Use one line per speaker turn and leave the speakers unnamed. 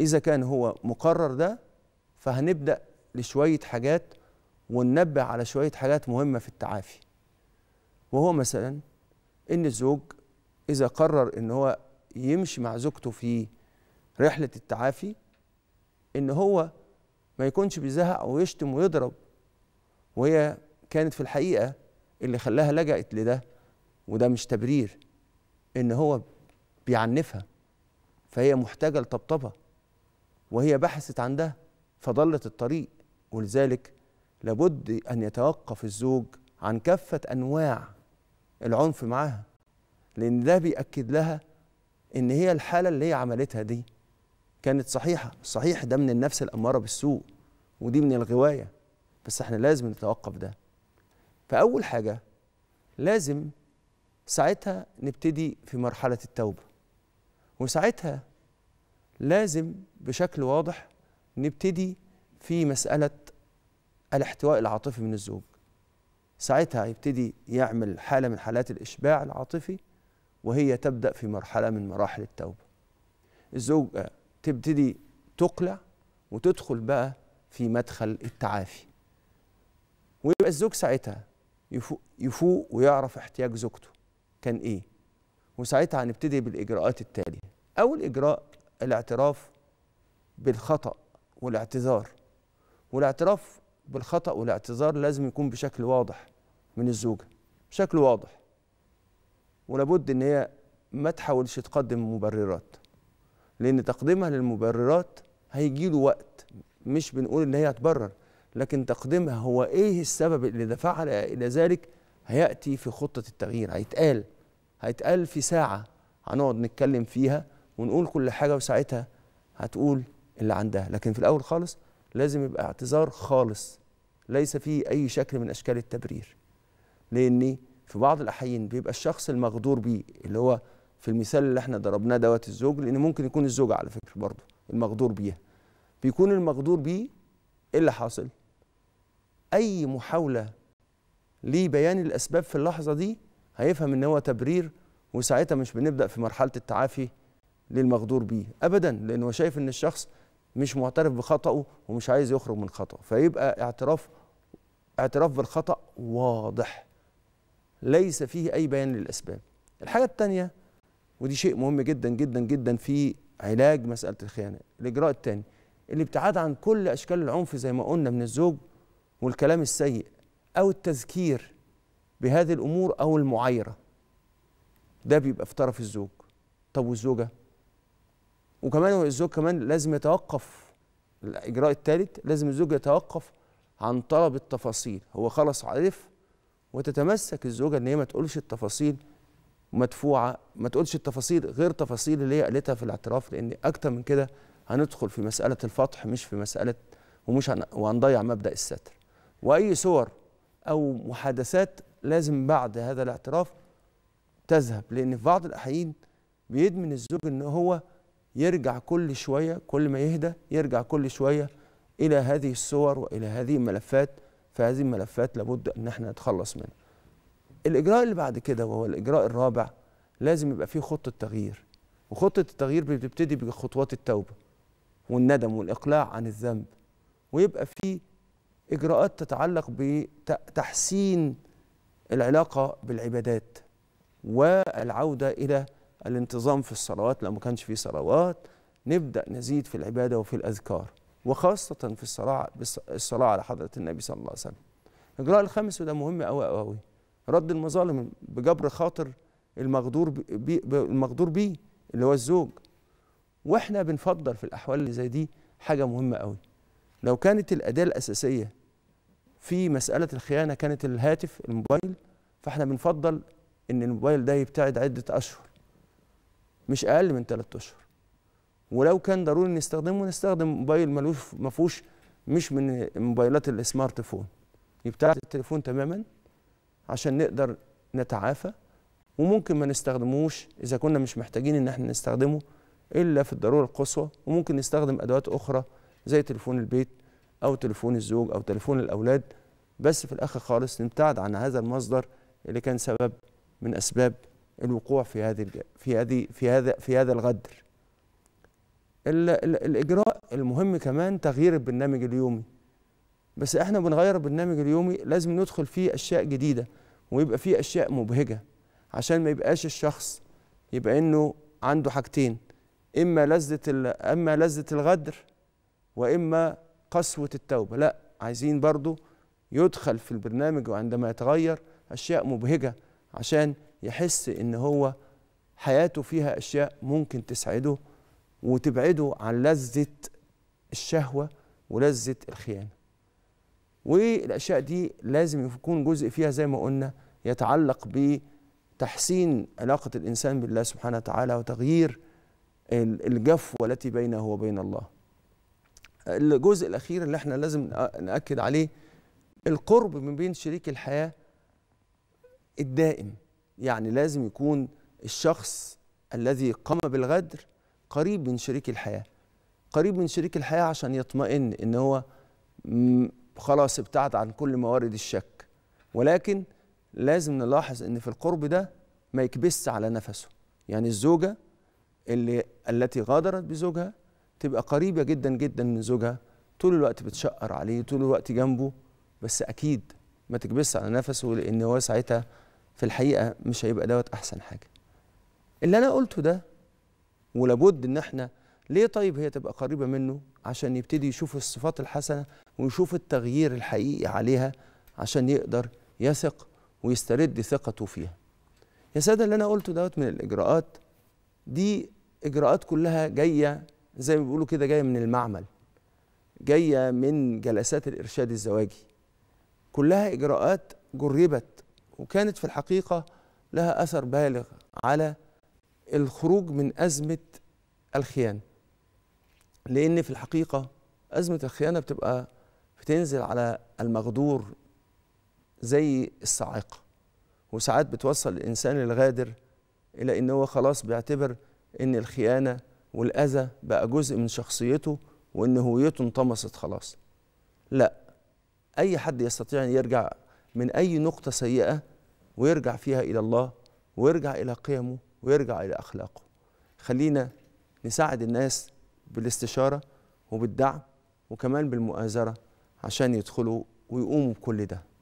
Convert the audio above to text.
إذا كان هو مقرر ده فهنبدأ لشوية حاجات وننبه على شوية حاجات مهمة في التعافي وهو مثلا إن الزوج إذا قرر إن هو يمشي مع زوجته في رحلة التعافي إن هو ما يكونش بيزهق أو يشتم ويضرب وهي كانت في الحقيقة اللي خلاها لجأت لده وده مش تبرير إن هو بيعنفها فهي محتاجة لطبطبة وهي بحثت عن ده فضلت الطريق ولذلك لابد أن يتوقف الزوج عن كافة أنواع العنف معاها لأن ده بيأكد لها إن هي الحالة اللي هي عملتها دي كانت صحيحة صحيح ده من النفس الأمارة بالسوء ودي من الغواية بس احنا لازم نتوقف ده فأول حاجة لازم ساعتها نبتدي في مرحلة التوبة وساعتها لازم بشكل واضح نبتدي في مسألة الاحتواء العاطفي من الزوج ساعتها يبتدي يعمل حالة من حالات الإشباع العاطفي وهي تبدأ في مرحلة من مراحل التوبة الزوجة تبتدي تقلع وتدخل بقى في مدخل التعافي ويبقى الزوج ساعتها يفوق, يفوق ويعرف احتياج زوجته كان ايه وساعتها هنبتدي بالاجراءات التاليه اول اجراء الاعتراف بالخطأ والاعتذار والاعتراف بالخطأ والاعتذار لازم يكون بشكل واضح من الزوجة بشكل واضح ولابد إن هي ما تحاولش تقدم مبررات لأن تقديمها للمبررات هيجي له وقت مش بنقول إن هي هتبرر لكن تقديمها هو إيه السبب اللي دفعها إلى ذلك هيأتي في خطة التغيير هيتقال هيتقال في ساعة هنقعد نتكلم فيها ونقول كل حاجه وساعتها هتقول اللي عندها لكن في الاول خالص لازم يبقى اعتذار خالص ليس فيه اي شكل من اشكال التبرير لان في بعض الاحيان بيبقى الشخص المغدور بيه اللي هو في المثال اللي احنا ضربناه دوت الزوج لان ممكن يكون الزوجه على فكره برضه المغدور بيها بيكون المغدور بيه ايه اللي حاصل اي محاوله لبيان الاسباب في اللحظه دي هيفهم ان هو تبرير وساعتها مش بنبدا في مرحله التعافي للمغدور بيه ابدا لانه شايف ان الشخص مش معترف بخطأه ومش عايز يخرج من خطأه فيبقى اعتراف اعتراف بالخطأ واضح ليس فيه أي بيان للأسباب الحاجة الثانية ودي شيء مهم جدا جدا جدا في علاج مسألة الخيانة الإجراء الثاني الابتعاد عن كل أشكال العنف زي ما قلنا من الزوج والكلام السيء أو التذكير بهذه الأمور أو المعايرة ده بيبقى في طرف الزوج طب والزوجة وكمان الزوج كمان لازم يتوقف الاجراء الثالث لازم الزوج يتوقف عن طلب التفاصيل هو خلاص عرف وتتمسك الزوجه ان هي ما تقولش التفاصيل مدفوعه ما تقولش التفاصيل غير تفاصيل اللي هي قالتها في الاعتراف لان اكتر من كده هندخل في مساله الفتح مش في مساله ومش وهنضيع مبدا الستر واي صور او محادثات لازم بعد هذا الاعتراف تذهب لان في بعض الاحيان بيدمن الزوج ان هو يرجع كل شوية كل ما يهدى يرجع كل شوية إلى هذه الصور وإلى هذه الملفات فهذه الملفات لابد أن احنا نتخلص منها الإجراء اللي بعد كده وهو الإجراء الرابع لازم يبقى فيه خطة تغيير وخطة التغيير بتبتدي بخطوات التوبة والندم والإقلاع عن الذنب ويبقى فيه إجراءات تتعلق بتحسين العلاقة بالعبادات والعودة إلى الانتظام في الصلوات لو ما كانش في صلوات نبدا نزيد في العباده وفي الاذكار وخاصه في الصلاه الصلاه على حضره النبي صلى الله عليه وسلم الاجراء الخامس وده مهم قوي قوي رد المظالم بجبر خاطر المغدور بي المغدور بيه اللي هو الزوج واحنا بنفضل في الاحوال اللي زي دي حاجه مهمه قوي لو كانت الاداه الاساسيه في مساله الخيانه كانت الهاتف الموبايل فاحنا بنفضل ان الموبايل ده يبتعد عده اشهر مش اقل من ثلاثة اشهر ولو كان ضروري نستخدمه نستخدم موبايل ملوش ما فيهوش مش من موبايلات السمارت فون يبتعد التليفون تماما عشان نقدر نتعافى وممكن ما نستخدموش اذا كنا مش محتاجين ان احنا نستخدمه الا في الضروره القصوى وممكن نستخدم ادوات اخرى زي تليفون البيت او تليفون الزوج او تليفون الاولاد بس في الاخر خالص نبتعد عن هذا المصدر اللي كان سبب من اسباب الوقوع في هذه في هذه في هذا في هذا الغدر الاجراء المهم كمان تغيير البرنامج اليومي بس احنا بنغير البرنامج اليومي لازم ندخل فيه اشياء جديده ويبقى فيه اشياء مبهجه عشان ما يبقاش الشخص يبقى انه عنده حاجتين اما لذه اما لذه الغدر واما قسوه التوبه لا عايزين برضو يدخل في البرنامج وعندما يتغير اشياء مبهجه عشان يحس ان هو حياته فيها اشياء ممكن تسعده وتبعده عن لذه الشهوه ولذه الخيانه والاشياء دي لازم يكون جزء فيها زي ما قلنا يتعلق بتحسين علاقه الانسان بالله سبحانه وتعالى وتغيير الجفوه التي بينه وبين الله الجزء الاخير اللي احنا لازم ناكد عليه القرب من بين شريك الحياه الدائم يعني لازم يكون الشخص الذي قام بالغدر قريب من شريك الحياة قريب من شريك الحياة عشان يطمئن إن هو خلاص ابتعد عن كل موارد الشك ولكن لازم نلاحظ إن في القرب ده ما يكبس على نفسه يعني الزوجة اللي التي غادرت بزوجها تبقى قريبة جدا جدا من زوجها طول الوقت بتشقر عليه طول الوقت جنبه بس أكيد ما تكبس على نفسه لأن هو ساعتها في الحقيقه مش هيبقى دوت احسن حاجه اللي انا قلته ده ولابد ان احنا ليه طيب هي تبقى قريبه منه عشان يبتدي يشوف الصفات الحسنه ويشوف التغيير الحقيقي عليها عشان يقدر يثق ويسترد ثقته فيها يا ساده اللي انا قلته دوت من الاجراءات دي اجراءات كلها جايه زي ما بيقولوا كده جايه من المعمل جايه من جلسات الارشاد الزواجي كلها اجراءات جربت وكانت في الحقيقة لها أثر بالغ على الخروج من أزمة الخيانة لأن في الحقيقة أزمة الخيانة بتبقى بتنزل على المغدور زي الصاعقة وساعات بتوصل الإنسان الغادر إلى إن هو خلاص بيعتبر إن الخيانة والأذى بقى جزء من شخصيته وإن هويته انطمست خلاص لا أي حد يستطيع أن يرجع من أي نقطة سيئة ويرجع فيها إلى الله ويرجع إلى قيمه ويرجع إلى أخلاقه خلينا نساعد الناس بالاستشارة وبالدعم وكمان بالمؤازرة عشان يدخلوا ويقوموا بكل ده